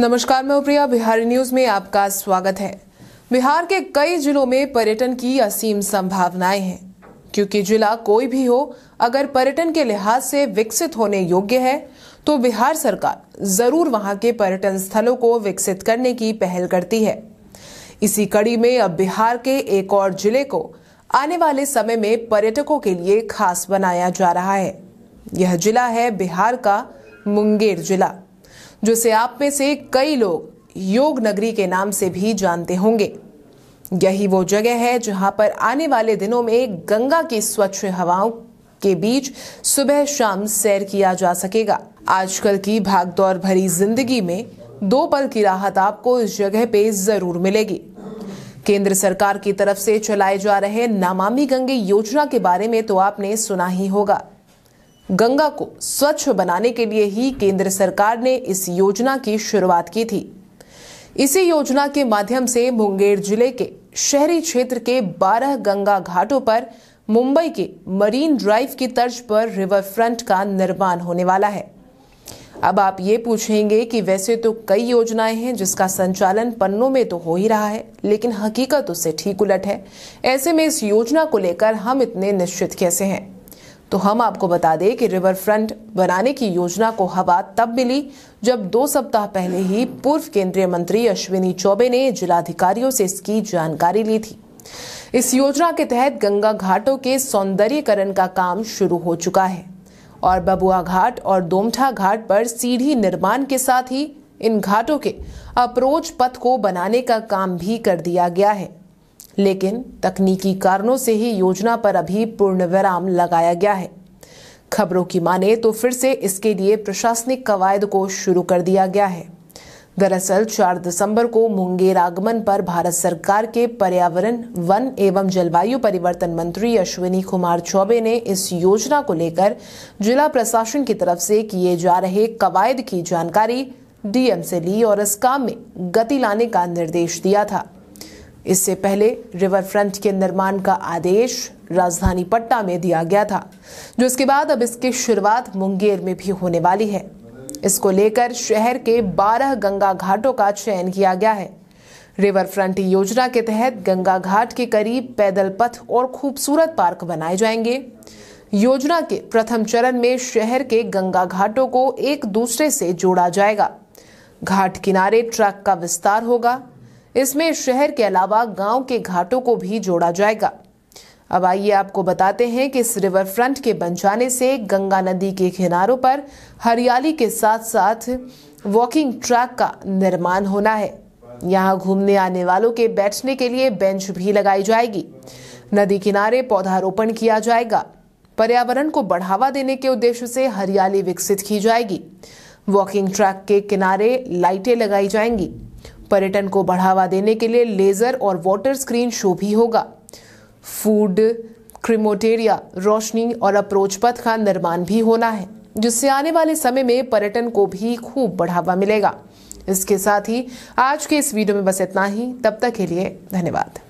नमस्कार मैं उप्रिया बिहारी न्यूज में आपका स्वागत है बिहार के कई जिलों में पर्यटन की असीम संभावनाएं हैं क्योंकि जिला कोई भी हो अगर पर्यटन के लिहाज से विकसित होने योग्य है तो बिहार सरकार जरूर वहां के पर्यटन स्थलों को विकसित करने की पहल करती है इसी कड़ी में अब बिहार के एक और जिले को आने वाले समय में पर्यटकों के लिए खास बनाया जा रहा है यह जिला है बिहार का मुंगेर जिला जिसे आप में से कई लोग योग नगरी के नाम से भी जानते होंगे यही वो जगह है जहां पर आने वाले दिनों में गंगा की स्वच्छ हवाओं के बीच सुबह शाम सैर किया जा सकेगा आजकल की भागदौड़ भरी जिंदगी में दो पल की राहत आपको इस जगह पे जरूर मिलेगी केंद्र सरकार की तरफ से चलाए जा रहे नामामी गंगे योजना के बारे में तो आपने सुना ही होगा गंगा को स्वच्छ बनाने के लिए ही केंद्र सरकार ने इस योजना की शुरुआत की थी इसी योजना के माध्यम से मुंगेर जिले के शहरी क्षेत्र के 12 गंगा घाटों पर मुंबई के मरीन ड्राइव की तर्ज पर रिवर फ्रंट का निर्माण होने वाला है अब आप ये पूछेंगे कि वैसे तो कई योजनाएं हैं जिसका संचालन पन्नों में तो हो ही रहा है लेकिन हकीकत उससे ठीक उलट है ऐसे में इस योजना को लेकर हम इतने निश्चित कैसे हैं तो हम आपको बता दें कि रिवर फ्रंट बनाने की योजना को हवा तब मिली जब दो सप्ताह पहले ही पूर्व केंद्रीय मंत्री अश्विनी चौबे ने जिलाधिकारियों से इसकी जानकारी ली थी इस योजना के तहत गंगा घाटों के सौंदर्यकरण का काम शुरू हो चुका है और बबुआ घाट और दोमठा घाट पर सीढ़ी निर्माण के साथ ही इन घाटों के अप्रोच पथ को बनाने का काम भी कर दिया गया है लेकिन तकनीकी कारणों से ही योजना पर अभी पूर्ण विराम लगाया गया है खबरों की माने तो फिर से इसके लिए प्रशासनिक कवायद को शुरू कर दिया गया है दरअसल 4 दिसंबर को मुंगेर आगमन पर भारत सरकार के पर्यावरण वन एवं जलवायु परिवर्तन मंत्री अश्विनी कुमार चौबे ने इस योजना को लेकर जिला प्रशासन की तरफ से किए जा रहे कवायद की जानकारी डीएम से ली और इस काम में गति लाने का निर्देश दिया था इससे पहले रिवर फ्रंट के निर्माण का आदेश राजधानी पटना में दिया गया था जो इसके बाद अब इसकी शुरुआत मुंगेर में भी होने वाली है इसको लेकर शहर के 12 गंगा घाटों का चयन किया गया है रिवर फ्रंट योजना के तहत गंगा घाट के करीब पैदल पथ और खूबसूरत पार्क बनाए जाएंगे योजना के प्रथम चरण में शहर के गंगा घाटों को एक दूसरे से जोड़ा जाएगा घाट किनारे ट्रैक का विस्तार होगा इसमें शहर के अलावा गांव के घाटों को भी जोड़ा जाएगा अब आइए आपको बताते हैं कि इस रिवर फ्रंट के बन जाने से गंगा नदी के किनारों पर हरियाली के साथ साथ वॉकिंग ट्रैक का निर्माण होना है यहाँ घूमने आने वालों के बैठने के लिए बेंच भी लगाई जाएगी नदी किनारे पौधारोपण किया जाएगा पर्यावरण को बढ़ावा देने के उद्देश्य से हरियाली विकसित की जाएगी वॉकिंग ट्रैक के किनारे लाइटें लगाई जाएंगी पर्यटन को बढ़ावा देने के लिए लेजर और वाटर स्क्रीन शो भी होगा फूड क्रिमोटेरिया रोशनी और अप्रोच पथ का निर्माण भी होना है जिससे आने वाले समय में पर्यटन को भी खूब बढ़ावा मिलेगा इसके साथ ही आज के इस वीडियो में बस इतना ही तब तक के लिए धन्यवाद